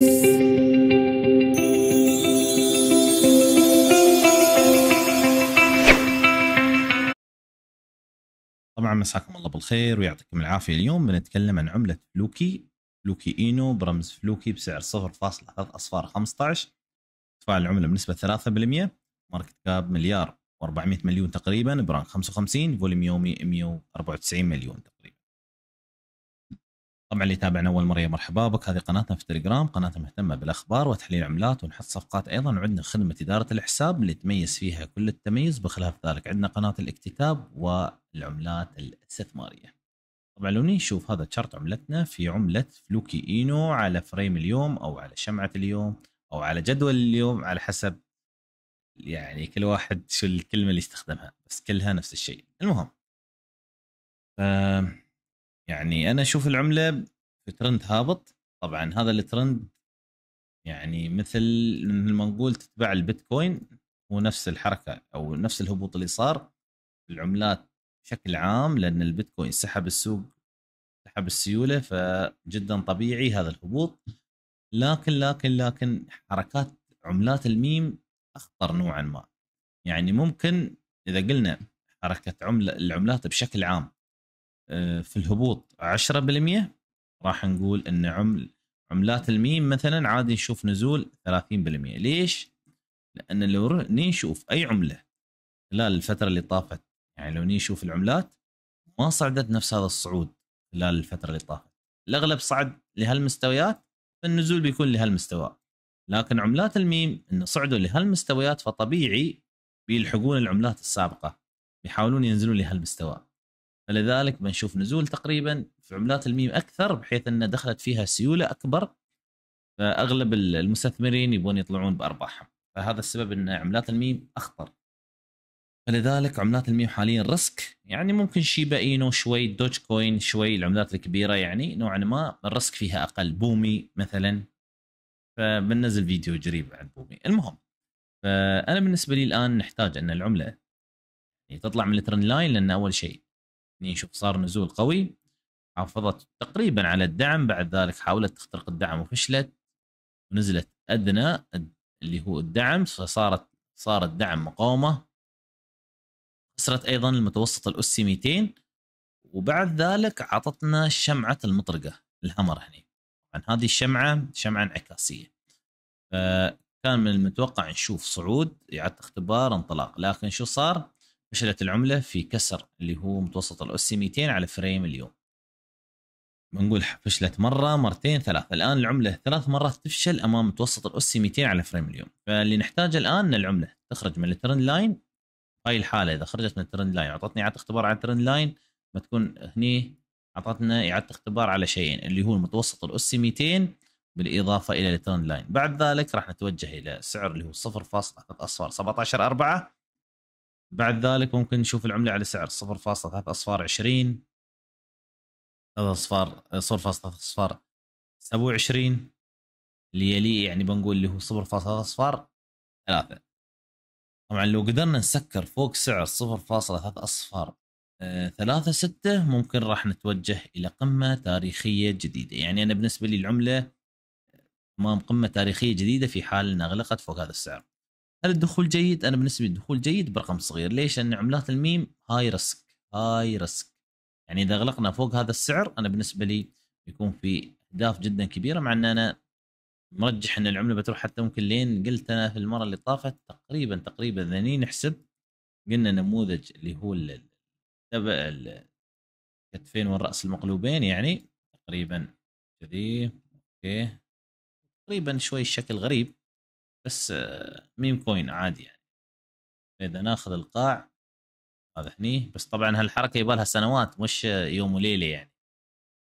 طبعا مساكم الله بالخير ويعطيكم العافيه اليوم بنتكلم عن عمله فلوكي فلوكي اينو برمز فلوكي بسعر 0.3 اصفار 15 ارتفاع العمله بنسبه 3% ماركت كاب مليار و400 مليون تقريبا برانك 55 فوليوم يومي 194 مليون تقريبا. طبعا اللي يتابعنا اول مره مرحبا بك هذه قناتنا في التليجرام قناتنا مهتمه بالاخبار وتحليل العملات ونحط صفقات ايضا وعندنا خدمه اداره الحساب اللي تميز فيها كل التميز بخلاف ذلك عندنا قناه الاكتتاب والعملات الاستثماريه طبعا لو نشوف هذا تشارت عملتنا في عمله فلوكي اينو على فريم اليوم او على شمعه اليوم او على جدول اليوم على حسب يعني كل واحد شو الكلمه اللي يستخدمها بس كلها نفس الشيء المهم يعني انا اشوف العمله في ترند هابط طبعا هذا الترند يعني مثل مثل ما نقول تتبع البيتكوين هو نفس الحركه او نفس الهبوط اللي صار العملات بشكل عام لان البيتكوين سحب السوق سحب السيوله فجدا طبيعي هذا الهبوط لكن لكن لكن حركات عملات الميم اخطر نوعا ما يعني ممكن اذا قلنا حركه عمله العملات بشكل عام آه، في الهبوط 10% راح نقول ان عمل عملات الميم مثلا عادي نشوف نزول 30% ليش؟ لان لو نشوف اي عمله خلال الفتره اللي طافت يعني لو نشوف العملات ما صعدت نفس هذا الصعود خلال الفتره اللي طافت الاغلب صعد لهالمستويات فالنزول بيكون لهالمستوى لكن عملات الميم ان صعدوا لهالمستويات فطبيعي بيلحقون العملات السابقه بيحاولون ينزلون لهالمستوى فلذلك بنشوف نزول تقريبا في عملات الميم اكثر بحيث ان دخلت فيها سيوله اكبر فاغلب المستثمرين يبون يطلعون بارباحهم فهذا السبب ان عملات الميم اخطر فلذلك عملات الميم حاليا ريسك يعني ممكن شيبا اينو شوي دوج كوين شوي العملات الكبيره يعني نوعا ما الريسك فيها اقل بومي مثلا فبننزل فيديو قريب عن بومي المهم فانا بالنسبه لي الان نحتاج ان العمله يعني تطلع من الترند لاين لان اول شيء شوف صار نزول قوي حافظت تقريبا على الدعم بعد ذلك حاولت تخترق الدعم وفشلت ونزلت ادنى اللي هو الدعم فصارت صار الدعم مقاومه خسرت ايضا المتوسط الاسي 200 وبعد ذلك عطتنا شمعه المطرقه الهمر هني طبعا هذه الشمعه شمعه انعكاسيه فكان من المتوقع نشوف صعود يعد اختبار انطلاق لكن شو صار؟ فشلت العملة في كسر اللي هو متوسط الاس 200 على فريم اليوم بنقول فشلت مرة مرتين ثلاث الآن العملة ثلاث مرات تفشل أمام متوسط الاس 200 على فريم اليوم فاللي نحتاجه الآن أن العملة تخرج من الترند لاين هاي الحالة إذا خرجت من الترند لاين أعطتني إعادة اختبار على الترند لاين ما تكون هني أعطتنا إعادة اختبار على شيئين اللي هو المتوسط الاس 200 بالإضافة إلى الترند لاين بعد ذلك راح نتوجه إلى سعر اللي هو 0.3 أصفار 17 4 بعد ذلك ممكن نشوف العملة على سعر 0.3 أصفار 20 هذا أصفار 0.3 أصفار 27 اللي يلي يعني بنقول اللي هو 0.3 أصفار 3 طبعا لو قدرنا نسكر فوق سعر 0.3 أصفار 3 آه، 6 ممكن راح نتوجه إلى قمة تاريخية جديدة يعني أنا بالنسبة لي العملة أمام آه، قمة تاريخية جديدة في حال أنها غلقت فوق هذا السعر هل الدخول جيد؟ انا بالنسبه لي الدخول جيد برقم صغير، ليش؟ لان عملات الميم هاي ريسك هاي ريسك يعني اذا اغلقنا فوق هذا السعر انا بالنسبه لي يكون في اهداف جدا كبيره مع ان انا مرجح ان العمله بتروح حتى ممكن لين قلت انا في المره اللي طافت تقريبا تقريبا ذني نحسب قلنا نموذج اللي هو تبع الكتفين والراس المقلوبين يعني تقريبا كذي اوكي تقريبا شوي الشكل غريب بس آه، ميم كوين عادي يعني اذا ناخذ القاع هذا هني بس طبعا هالحركه يبالها سنوات مش يوم وليله يعني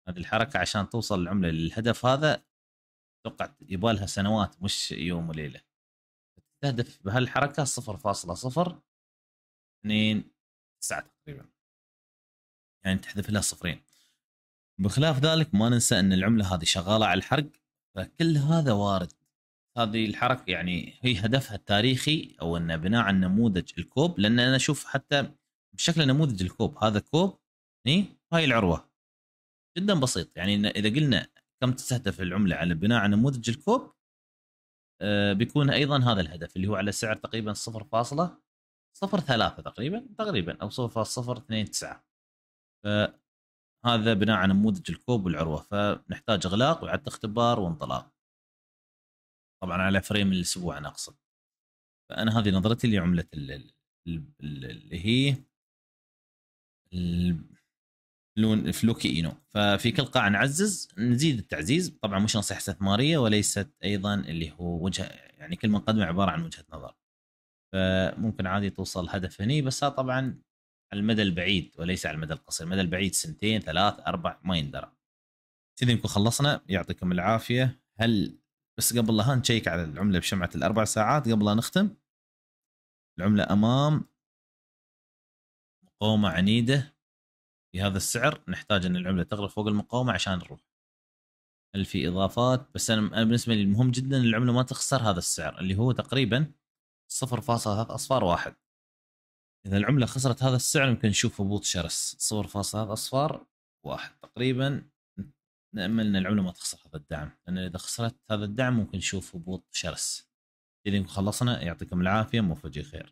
هذه الحركه عشان توصل العمله للهدف هذا اتوقع يبالها سنوات مش يوم وليله تستهدف بهالحركه 0.0 اثنين تسعة تقريبا يعني تحذف لها صفرين بخلاف ذلك ما ننسى ان العمله هذه شغاله على الحرق فكل هذا وارد هذه الحركه يعني هي هدفها التاريخي او ان بناء عن نموذج الكوب لان انا اشوف حتى بشكل نموذج الكوب هذا كوب إيه؟ هاي العروه جدا بسيط يعني اذا قلنا كم تستهدف العمله على بناء عن نموذج الكوب آه، بيكون ايضا هذا الهدف اللي هو على سعر تقريبا صفر ثلاثة تقريبا تقريبا او صفر اثنين تسعة فهذا بناء على نموذج الكوب والعروه فنحتاج اغلاق واعاده اختبار وانطلاق طبعا على فريم الاسبوع انا اقصد فانا هذه نظرتي لعمله اللي هي لون فلوكي اينو ففي كل قاعه نعزز نزيد التعزيز طبعا مش نصيحه استثماريه وليست ايضا اللي هو وجهه يعني كل من قدمه عباره عن وجهه نظر فممكن عادي توصل هدف هني بس طبعا على المدى البعيد وليس على المدى القصير المدى البعيد سنتين ثلاث اربع ما يندرى كذا نكون خلصنا يعطيكم العافيه هل بس قبل لا نشيك على العمله بشمعه الاربع ساعات قبل لا نختم العمله امام مقاومه عنيده في هذا السعر نحتاج ان العمله تغلق فوق المقاومه عشان نروح هل في اضافات بس انا بالنسبه لي المهم جدا العمله ما تخسر هذا السعر اللي هو تقريبا 0.3 اصفار واحد اذا العمله خسرت هذا السعر ممكن نشوف هبوط شرس 0.3 اصفار واحد تقريبا نامل ان العمله ما تخسر هذا الدعم لان اذا خسرت هذا الدعم ممكن نشوف هبوط شرس اذا خلصنا يعطيكم العافيه موفق خير